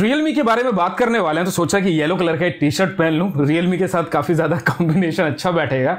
Realme के बारे में बात करने वाले हैं तो सोचा कि येलो कलर का एक टी शर्ट पहन लूँ रियलमी के साथ काफ़ी ज़्यादा कॉम्बिनेशन अच्छा बैठेगा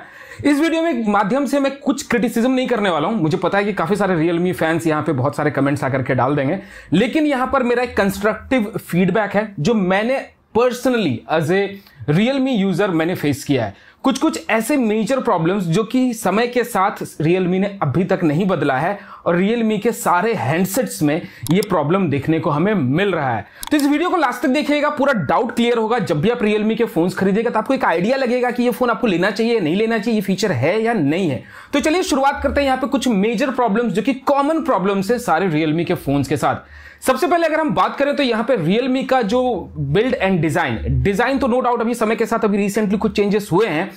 इस वीडियो में माध्यम से मैं कुछ क्रिटिसिज्म नहीं करने वाला हूँ मुझे पता है कि काफ़ी सारे रियलमी फैंस यहाँ पे बहुत सारे कमेंट्स आकर के डाल देंगे लेकिन यहाँ पर मेरा एक कंस्ट्रक्टिव फीडबैक है जो मैंने personally as a Realme user मैंने फेस किया है कुछ कुछ ऐसे मेजर प्रॉब्लम्स जो कि समय के साथ रियलमी ने अभी तक नहीं बदला है और रियलमी के सारे हैंडसेट्स में ये प्रॉब्लम देखने को हमें मिल रहा है तो इस वीडियो को लास्ट तक देखिएगा पूरा डाउट क्लियर होगा जब भी आप रियलमी के फोन्स खरीदेगा तो आपको एक आइडिया लगेगा कि ये फोन आपको लेना चाहिए नहीं लेना चाहिए ये फीचर है या नहीं है तो चलिए शुरुआत करते हैं यहाँ पे कुछ मेजर प्रॉब्लम जो कि कॉमन प्रॉब्लम्स है सारे रियलमी के फोन्स के साथ सबसे पहले अगर हम बात करें तो यहाँ पे रियलमी का जो बिल्ड एंड डिजाइन डिजाइन तो नो डाउट अभी अभी समय के साथ अभी रिसेंटली कुछ चेंजेस हुए हैं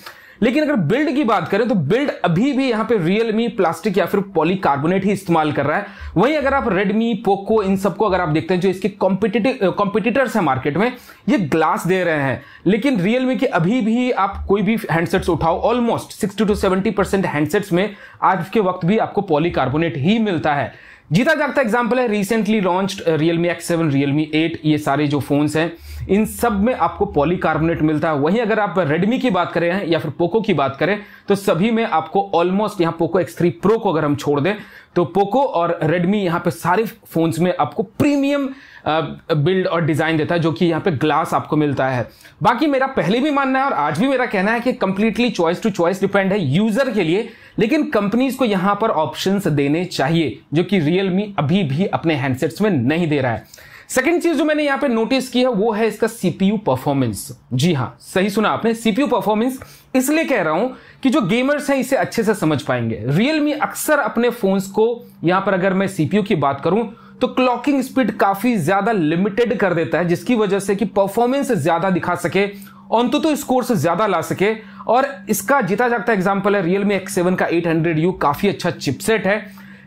लेकिन अगर बिल्ड की बात करें तो बिल्ड अभी भी यहां पे रियलमी प्लास्टिक या फिर पॉलीकार्बोनेट ही इस्तेमाल कर रहा है वहीं अगर आप रेडमी पोको इन सबको अगर आप देखते हैं जो इसके कॉम्पिटिटर्स हैं मार्केट में ये ग्लास दे रहे हैं लेकिन रियलमी के अभी भी आप कोई भी हैंडसेट्स उठाओ almost sixty to seventy percent handsets में आज के वक्त भी आपको पॉलीकार्बोनेट ही मिलता है जीता जागता एग्जाम्पल है recently launch Realme X seven Realme eight ये सारे जो फोन्स हैं इन सब में आपको पॉलीकार्बोनेट मिलता है वहीं अगर आप रेडमी की बात करें या फिर पोको की बात करें तो सभी में आपको ऑलमोस्ट यहाँ पोको एक्स थ्री प्रो को अगर हम छोड़ दें तो पोको और रेडमी यहाँ पे सारे फोन्स में आपको प्रीमियम बिल्ड uh, और डिज़ाइन देता है जो कि यहाँ पे ग्लास आपको मिलता है बाकी मेरा पहले भी मानना है और आज भी मेरा कहना है कि completely choice to choice depend है यूज़र के लिए लेकिन कंपनीज को यहां पर ऑप्शंस देने चाहिए जो कि रियलमी अभी भी अपने हैंडसेट्स में नहीं दे रहा है सेकेंड चीज जो मैंने यहां पे नोटिस की है वो है इसका सीपीयू परफॉर्मेंस जी हाँ सही सुना आपने सीपीयू परफॉर्मेंस इसलिए कह रहा हूं कि जो गेमर्स हैं इसे अच्छे से समझ पाएंगे रियलमी अक्सर अपने फोन्स को यहां पर अगर मैं सीपीयू की बात करूं तो क्लॉकिंग स्पीड काफी ज्यादा लिमिटेड कर देता है जिसकी वजह से कि परफॉर्मेंस ज्यादा दिखा सके अंत तो स्कोर से ज़्यादा ला सके और इसका जीता जागता एग्जाम्पल है रियल मी एक्स सेवन का एट हंड्रेड यू काफ़ी अच्छा चिपसेट है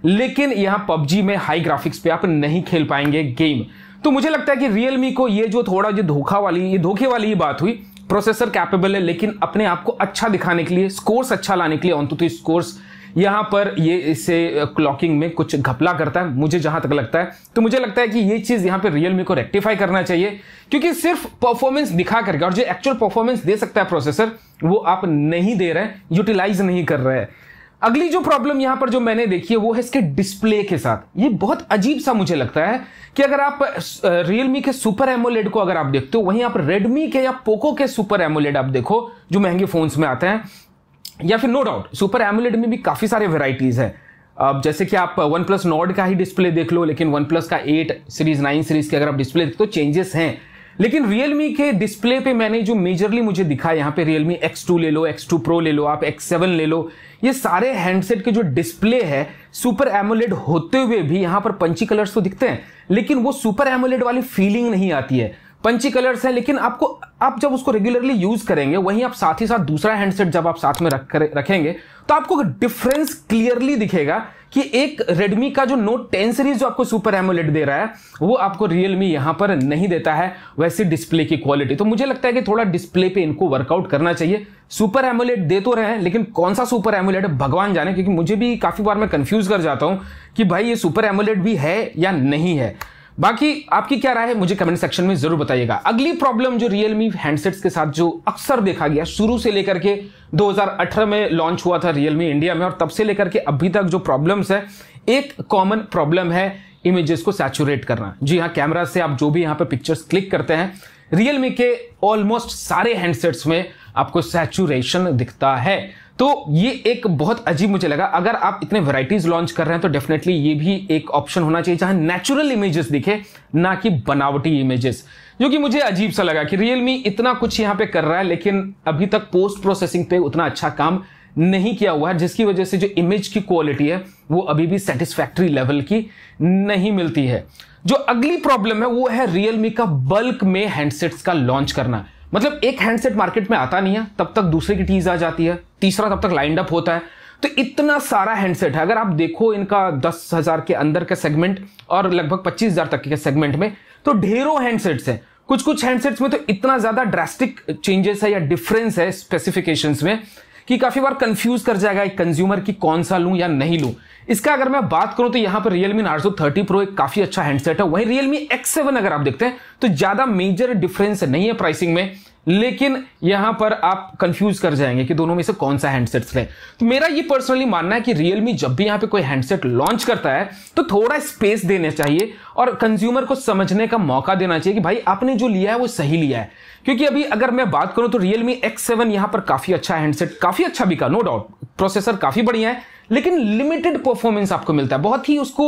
लेकिन यहां पबजी में हाई ग्राफिक्स पे आप नहीं खेल पाएंगे गेम तो मुझे लगता है कि रियलमी को ये जो थोड़ा जो धोखा वाली ये धोखे वाली ही बात हुई प्रोसेसर कैपेबल है लेकिन अपने आप को अच्छा दिखाने के लिए स्कोर्स अच्छा लाने के लिए ऑन टू स्कोर्स यहां पर ये इसे क्लॉकिंग में कुछ घपला करता है मुझे जहां तक लगता है तो मुझे लगता है कि ये चीज़ यहां पर रियलमी को रेक्टिफाई करना चाहिए क्योंकि सिर्फ परफॉर्मेंस दिखा करके और जो एक्चुअल परफॉर्मेंस दे सकता है प्रोसेसर वो आप नहीं दे रहे यूटिलाइज नहीं कर रहे अगली जो प्रॉब्लम यहां पर जो मैंने देखी है वो है इसके डिस्प्ले के साथ ये बहुत अजीब सा मुझे लगता है कि अगर आप रियलमी के सुपर एमोलेड को अगर आप देखते हो वहीं आप रेडमी के या पोको के सुपर एमोलेड आप देखो जो महंगे फोन्स में आते हैं या फिर नो डाउट सुपर एमुलेट में भी काफ़ी सारे वेराइटीज़ है अब जैसे कि आप वन प्लस नॉड का ही डिस्प्ले देख लो लेकिन वन प्लस का एट सीरीज नाइन सीरीज के अगर आप डिस्प्ले देखते तो चेंजेस हैं लेकिन रियलमी के डिस्प्ले पे मैंने जो मेजरली मुझे दिखा यहाँ पे रियलमी एक्स टू ले लो एक्स टू प्रो ले लो आप एक्स सेवन ले लो ये सारे हैंडसेट के जो डिस्प्ले है सुपर एमोलेड होते हुए भी यहाँ पर पंची कलर्स तो दिखते हैं लेकिन वो सुपर एमोलेड वाली फीलिंग नहीं आती है पंची कलर्स हैं लेकिन आपको आप जब उसको रेगुलरली यूज करेंगे वहीं आप साथ ही साथ दूसरा हैंडसेट जब आप साथ में रख रखेंगे तो आपको डिफरेंस क्लियरली दिखेगा कि एक Redmi का जो Note 10 सीरीज जो आपको सुपर एमोलेट दे रहा है वो आपको Realme यहां पर नहीं देता है वैसी डिस्प्ले की क्वालिटी तो मुझे लगता है कि थोड़ा डिस्प्ले पे इनको वर्कआउट करना चाहिए सुपर एमोलेट दे तो रहे हैं लेकिन कौन सा सुपर एमोलेट है भगवान जाने क्योंकि मुझे भी काफ़ी बार मैं कंफ्यूज कर जाता हूं कि भाई ये सुपर एमोलेट भी है या नहीं है बाकी आपकी क्या राय है मुझे कमेंट सेक्शन में जरूर बताइएगा अगली प्रॉब्लम जो रियलमी हैंडसेट्स के साथ जो अक्सर देखा गया शुरू से लेकर के 2018 में लॉन्च हुआ था रियलमी इंडिया में और तब से लेकर के अभी तक जो प्रॉब्लम्स है एक कॉमन प्रॉब्लम है इमेजेस को सैचुरेट करना जी हाँ कैमरा से आप जो भी यहाँ पे पिक्चर्स क्लिक करते हैं रियलमी के ऑलमोस्ट सारे हैंडसेट्स में आपको सैचुरेशन दिखता है तो ये एक बहुत अजीब मुझे लगा अगर आप इतने वैरायटीज लॉन्च कर रहे हैं तो डेफिनेटली ये भी एक ऑप्शन होना चाहिए जहां नेचुरल इमेजेस दिखे ना कि बनावटी इमेजेस जो कि मुझे अजीब सा लगा कि रियलमी इतना कुछ यहाँ पे कर रहा है लेकिन अभी तक पोस्ट प्रोसेसिंग पे उतना अच्छा काम नहीं किया हुआ है जिसकी वजह से जो इमेज की क्वालिटी है वो अभी भी सेटिस्फैक्ट्री लेवल की नहीं मिलती है जो अगली प्रॉब्लम है वो है रियलमी का बल्क में हैंडसेट्स का लॉन्च करना मतलब एक हैंडसेट मार्केट में आता नहीं है तब तक दूसरे की टीज आ जाती है तीसरा तब तक लाइंड अप होता है तो इतना सारा हैंडसेट है अगर आप देखो इनका दस हजार के अंदर के सेगमेंट और लगभग पच्चीस हजार तक के सेगमेंट में तो ढेरों हैंडसेट्स हैं कुछ कुछ हैंडसेट्स में तो इतना ज्यादा ड्रास्टिक चेंजेस है या डिफरेंस है स्पेसिफिकेशन में कि काफी बार कंफ्यूज कर जाएगा एक कंज्यूमर की कौन सा लूं या नहीं लूं इसका अगर मैं बात करूं तो यहां पर रियलमी नार्सो 30 प्रो एक काफी अच्छा हैंडसेट है वहीं एक्स X7 अगर आप देखते हैं तो ज्यादा मेजर डिफरेंस नहीं है प्राइसिंग में लेकिन यहां पर आप कंफ्यूज कर जाएंगे कि दोनों में से कौन सा हैंडसेट है तो मेरा ये पर्सनली मानना है कि रियलमी जब भी यहां पे कोई हैंडसेट लॉन्च करता है तो थोड़ा स्पेस देना चाहिए और कंज्यूमर को समझने का मौका देना चाहिए कि भाई आपने जो लिया है वो सही लिया है क्योंकि अभी अगर मैं बात करूं तो रियलमी एक्स सेवन यहां पर काफी अच्छा हैंडसेट काफी अच्छा बिका नो डाउट प्रोसेसर काफी बढ़िया है लेकिन लिमिटेड परफॉर्मेंस आपको मिलता है बहुत ही उसको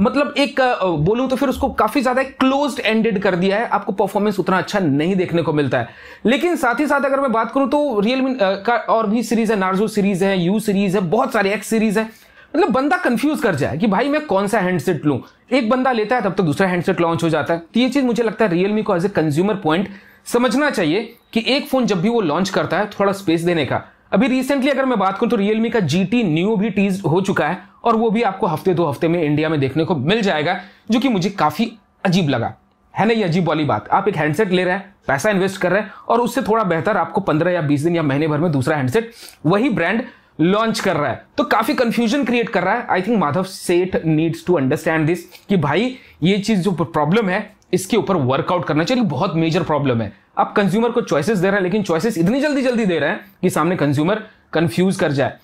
मतलब एक बोलूं तो फिर उसको काफी ज्यादा क्लोज एंडेड कर दिया है आपको परफॉर्मेंस उतना अच्छा नहीं देखने को मिलता है लेकिन साथ ही साथ अगर मैं बात करूं तो रियलमी का और भी सीरीज है नार्जो सीरीज है यू सीरीज है बहुत सारे एक्स सीरीज है मतलब बंदा कंफ्यूज कर जाए कि भाई मैं कौन सा हैंडसेट लूं एक बंदा लेता है तब तक तो दूसरा हैंडसेट लॉन्च हो जाता है तो ये चीज मुझे लगता है रियलमी को एज ए कंज्यूमर पॉइंट समझना चाहिए कि एक फोन जब भी वो लॉन्च करता है थोड़ा स्पेस देने का अभी रिसेंटली अगर मैं बात करूं तो रियलमी का जी टी न्यू भी टीज हो चुका है और वो भी आपको हफ्ते दो हफ्ते में इंडिया में देखने को मिल जाएगा जो कि मुझे काफी अजीब लगा है ना ये अजीब वाली बात आप एक हैंडसेट ले रहे हैं पैसा इन्वेस्ट कर रहे हैं और उससे थोड़ा बेहतर आपको पंद्रह या बीस दिन या महीने भर में दूसरा हैंडसेट वही ब्रांड लॉन्च कर रहा है तो काफी कंफ्यूजन क्रिएट कर रहा है आई थिंक माधव सेठ नीड्स टू अंडरस्टैंड दिस कि भाई ये चीज जो प्रॉब्लम है इसके ऊपर वर्कआउट करना चाहिए बहुत मेजर प्रॉब्लम है आप कंज्यूमर को चॉइसेस दे रहे हैं लेकिन चॉइसेस इतनी जल्दी जल्दी दे रहे हैं कि सामने कंज्यूमर कंफ्यूज कर जाए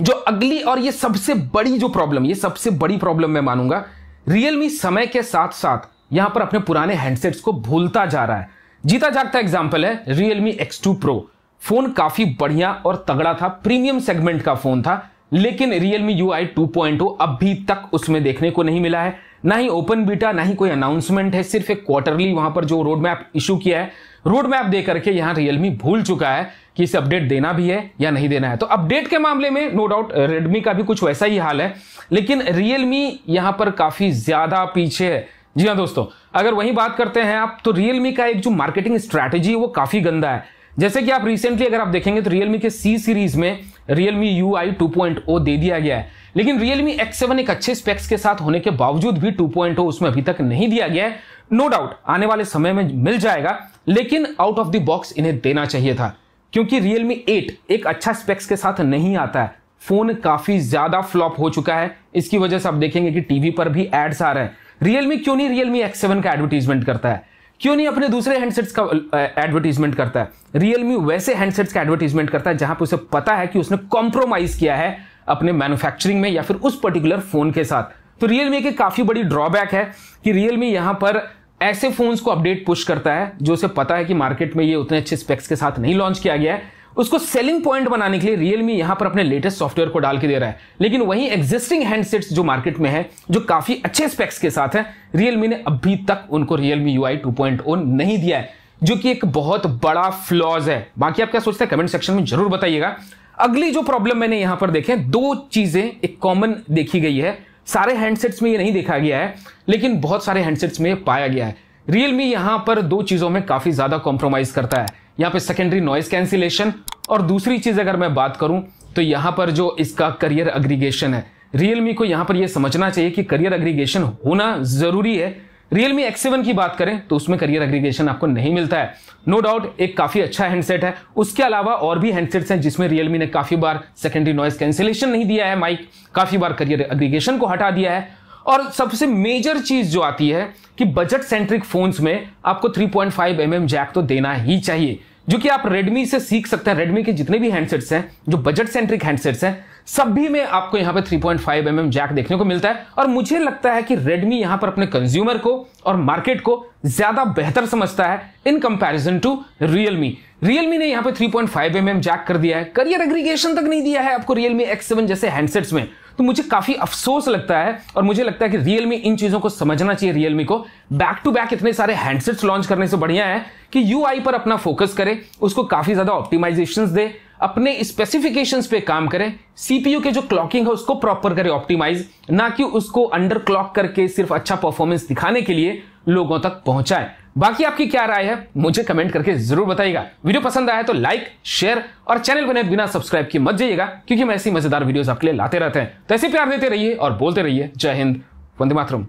जो अगली और ये सबसे बड़ी जो प्रॉब्लम ये सबसे बड़ी प्रॉब्लम मैं मानूंगा रियलमी समय के साथ साथ यहां पर अपने पुराने हैंडसेट्स को भूलता जा रहा है जीता जागता एग्जाम्पल है Realme X two pro phone काफी बढ़िया और तगड़ा था प्रीमियम सेगमेंट का फोन था लेकिन Realme U I two point अभी तक उसमें देखने को नहीं मिला है ना ही ओपन बीटा ना ही कोई अनाउंसमेंट है सिर्फ एक क्वार्टरली वहां पर जो रोड मैप इशू किया है रोड मैप दे करके यहां रियलमी भूल चुका है कि इसे अपडेट देना भी है या नहीं देना है तो अपडेट के मामले में नो डाउट रेडमी का भी कुछ वैसा ही हाल है लेकिन रियलमी यहां पर काफी ज्यादा पीछे है जी हाँ दोस्तों अगर वही बात करते हैं आप तो रियलमी का एक जो मार्केटिंग स्ट्रैटेजी है वो काफी गंदा है जैसे कि आप रिसेंटली अगर आप देखेंगे तो रियलमी के सी सीरीज में Realme UI 2.0 दे दिया गया है लेकिन Realme X7 एक अच्छे स्पेक्स के साथ होने के बावजूद भी 2.0 उसमें अभी तक नहीं दिया गया है नो no डाउट आने वाले समय में मिल जाएगा लेकिन आउट ऑफ द बॉक्स इन्हें देना चाहिए था क्योंकि Realme 8 एक अच्छा स्पेक्स के साथ नहीं आता है फोन काफी ज्यादा फ्लॉप हो चुका है इसकी वजह से आप देखेंगे कि टीवी पर भी एड्स आ रहे हैं रियलमी क्यों नहीं रियलमी एक्स का एडवर्टीजमेंट करता है क्यों नहीं अपने दूसरे हैंडसेट्स का एडवर्टीजमेंट करता है रियलमी वैसे हैंडसेट्स का एडवर्टीजमेंट करता है जहां पर उसे पता है कि उसने कॉम्प्रोमाइज किया है अपने मैन्युफैक्चरिंग में या फिर उस पर्टिकुलर फोन के साथ तो रियलमी के काफी बड़ी ड्रॉबैक है कि रियलमी यहां पर ऐसे फोन्स को अपडेट पुश करता है जो उसे पता है कि मार्केट में ये उतने अच्छे स्पेक्स के साथ नहीं लॉन्च किया गया है उसको सेलिंग पॉइंट बनाने के लिए रियलमी यहां पर अपने लेटेस्ट सॉफ्टवेयर को डाल के दे रहा है लेकिन वही एग्जिस्टिंग हैंडसेट्स जो मार्केट में है जो काफी अच्छे स्पेक्स के साथ है रियलमी ने अभी तक उनको रियलमी यू आई नहीं दिया है जो कि एक बहुत बड़ा फ्लॉज है बाकी आप क्या सोचते हैं कमेंट सेक्शन में जरूर बताइएगा अगली जो प्रॉब्लम मैंने यहां पर देखे दो चीजें एक कॉमन देखी गई है सारे हैंडसेट्स में ये नहीं देखा गया है लेकिन बहुत सारे हैंडसेट्स में पाया गया है रियलमी यहां पर दो चीजों में काफी ज्यादा कॉम्प्रोमाइज करता है यहाँ पे सेकेंडरी नॉइज कैंसिलेशन और दूसरी चीज़ अगर मैं बात करूँ तो यहाँ पर जो इसका करियर एग्रीगेशन है रियलमी को यहाँ पर यह समझना चाहिए कि करियर एग्रीगेशन होना ज़रूरी है रियलमी एक्स सेवन की बात करें तो उसमें करियर एग्रीगेशन आपको नहीं मिलता है नो no डाउट एक काफी अच्छा हैंडसेट है उसके अलावा और भी हैंडसेट्स हैं जिसमें रियलमी ने काफी बार सेकेंडरी नॉइस कैंसिलेशन नहीं दिया है माइक काफी बार करियर एग्रीगेशन को हटा दिया है और सबसे मेजर चीज जो आती है कि बजट सेंट्रिक फोन्स में आपको 3.5 पॉइंट mm जैक तो देना ही चाहिए जो कि आप Redmi से सीख सकते हैं Redmi के जितने भी हैंडसेट्स हैं जो बजट सेंट्रिक हैंडसेट्स हैं सभी में आपको यहां पे 3.5 पॉइंट mm जैक देखने को मिलता है और मुझे लगता है कि Redmi यहां पर अपने कंज्यूमर को और मार्केट को ज्यादा बेहतर समझता है in comparison to Realme Realme ने यहां पे 3.5 पॉइंट mm जैक कर दिया है करियर एग्रीगेशन तक नहीं दिया है आपको Realme X7 जैसे हैंडसेट्स में तो मुझे काफी अफसोस लगता है और मुझे लगता है कि रियलमी इन चीजों को समझना चाहिए रियलमी को बैक टू बैक इतने सारे हैंडसेट्स लॉन्च करने से बढ़िया है कि यू पर अपना फोकस करे उसको काफी ज्यादा ऑप्टिमाइजेशन दे अपने स्पेसिफिकेशंस पे काम करें सीपीयू के जो क्लॉकिंग है उसको प्रॉपर करें ऑप्टिमाइज ना कि उसको अंडर क्लॉक करके सिर्फ अच्छा परफॉर्मेंस दिखाने के लिए लोगों तक पहुंचाएं बाकी आपकी क्या राय है मुझे कमेंट करके जरूर बताइएगा वीडियो पसंद आया तो लाइक शेयर और चैनल बने बिना सब्सक्राइब किए मत जाइएगा क्योंकि मैं ऐसी मजेदार वीडियोस आपके लिए लाते रहते हैं तो ऐसे प्यार देते रहिए और बोलते रहिए जय हिंद वंदे मातरम